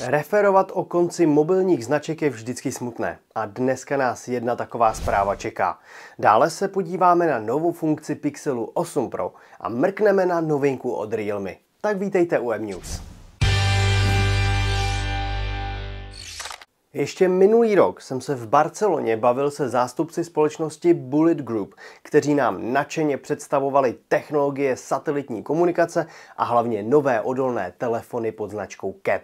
Referovat o konci mobilních značek je vždycky smutné a dneska nás jedna taková zpráva čeká. Dále se podíváme na novou funkci Pixelu 8 Pro a mrkneme na novinku od Realme. Tak vítejte u M-News. Ještě minulý rok jsem se v Barceloně bavil se zástupci společnosti Bullet Group, kteří nám nadšeně představovali technologie satelitní komunikace a hlavně nové odolné telefony pod značkou CAT.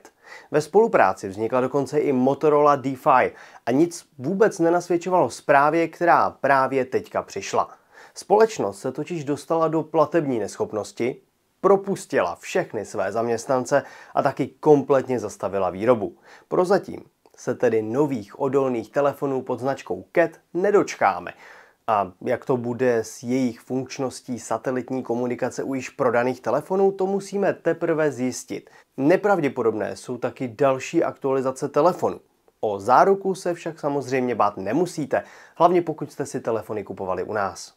Ve spolupráci vznikla dokonce i Motorola DeFi a nic vůbec nenasvědčovalo zprávě, která právě teďka přišla. Společnost se totiž dostala do platební neschopnosti, propustila všechny své zaměstnance a taky kompletně zastavila výrobu. Prozatím se tedy nových odolných telefonů pod značkou CAT nedočkáme. A jak to bude s jejich funkčností satelitní komunikace u již prodaných telefonů, to musíme teprve zjistit. Nepravděpodobné jsou taky další aktualizace telefonů. O záruku se však samozřejmě bát nemusíte, hlavně pokud jste si telefony kupovali u nás.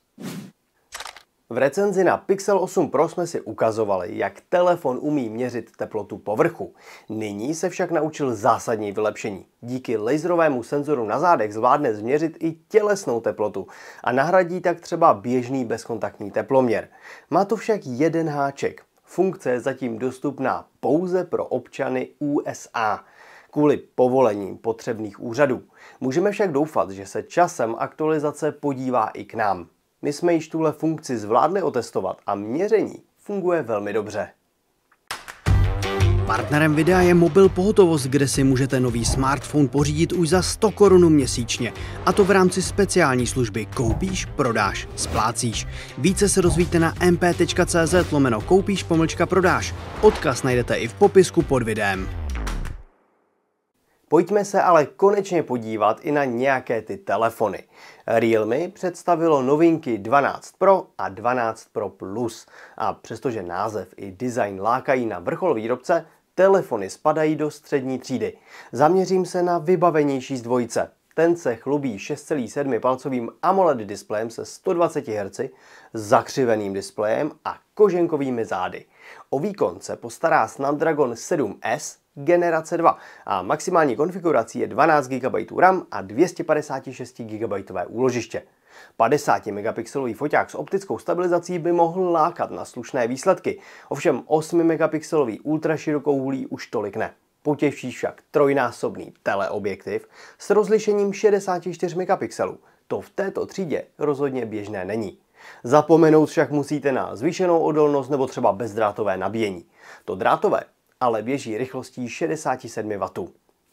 V recenzi na Pixel 8 Pro jsme si ukazovali, jak telefon umí měřit teplotu povrchu. Nyní se však naučil zásadní vylepšení. Díky laserovému senzoru na zádech zvládne změřit i tělesnou teplotu a nahradí tak třeba běžný bezkontaktní teploměr. Má to však jeden háček. Funkce je zatím dostupná pouze pro občany USA kvůli povolením potřebných úřadů. Můžeme však doufat, že se časem aktualizace podívá i k nám. My jsme již tuhle funkci zvládli otestovat a měření funguje velmi dobře. Partnerem videa je mobil pohotovost, kde si můžete nový smartphone pořídit už za 100 korun měsíčně. A to v rámci speciální služby Koupíš, prodáš, splácíš. Více se dozvíte na mp.cz lomeno koupíš pomlčka prodáš. Odkaz najdete i v popisku pod videem. Pojďme se ale konečně podívat i na nějaké ty telefony. Realme představilo novinky 12 Pro a 12 Pro Plus. A přestože název i design lákají na vrchol výrobce, telefony spadají do střední třídy. Zaměřím se na vybavenější z dvojice, ten se chlubí 6,7 palcovým AMOLED displejem se 120 Hz, zakřiveným displejem a koženkovými zády. O výkon se postará Snapdragon 7S generace 2 a maximální konfigurací je 12 GB RAM a 256 GB úložiště. 50 megapixelový foťák s optickou stabilizací by mohl lákat na slušné výsledky, ovšem 8 megapixelový hulí už tolik ne. Potěší však trojnásobný teleobjektiv s rozlišením 64 megapixelů. To v této třídě rozhodně běžné není. Zapomenout však musíte na zvýšenou odolnost nebo třeba bezdrátové nabíjení. To drátové ale běží rychlostí 67 W.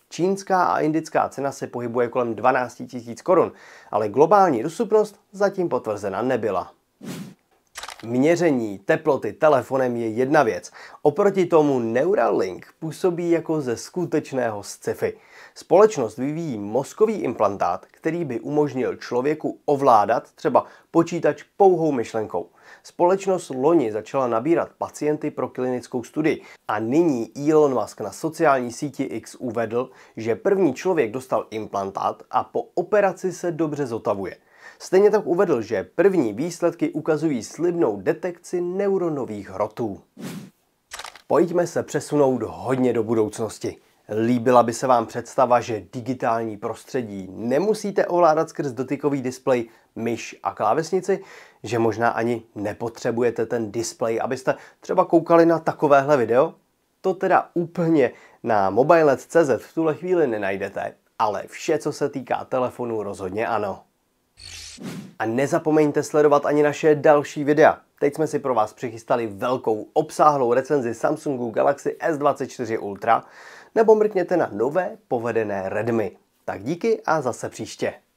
Čínská a indická cena se pohybuje kolem 12 000 korun, ale globální dostupnost zatím potvrzena nebyla. Měření teploty telefonem je jedna věc. Oproti tomu Neuralink působí jako ze skutečného sci-fi. Společnost vyvíjí mozkový implantát, který by umožnil člověku ovládat třeba počítač pouhou myšlenkou. Společnost loni začala nabírat pacienty pro klinickou studii a nyní Elon Musk na sociální síti X uvedl, že první člověk dostal implantát a po operaci se dobře zotavuje. Stejně tak uvedl, že první výsledky ukazují slibnou detekci neuronových hrotů. Pojďme se přesunout hodně do budoucnosti. Líbila by se vám představa, že digitální prostředí nemusíte ovládat skrz dotykový displej, myš a klávesnici, že možná ani nepotřebujete ten displej, abyste třeba koukali na takovéhle video? To teda úplně na mobilet.cz v tuhle chvíli nenajdete, ale vše, co se týká telefonu, rozhodně ano. A nezapomeňte sledovat ani naše další videa. Teď jsme si pro vás přichystali velkou obsáhlou recenzi Samsungu Galaxy S24 Ultra nebo mrkněte na nové povedené Redmi. Tak díky a zase příště.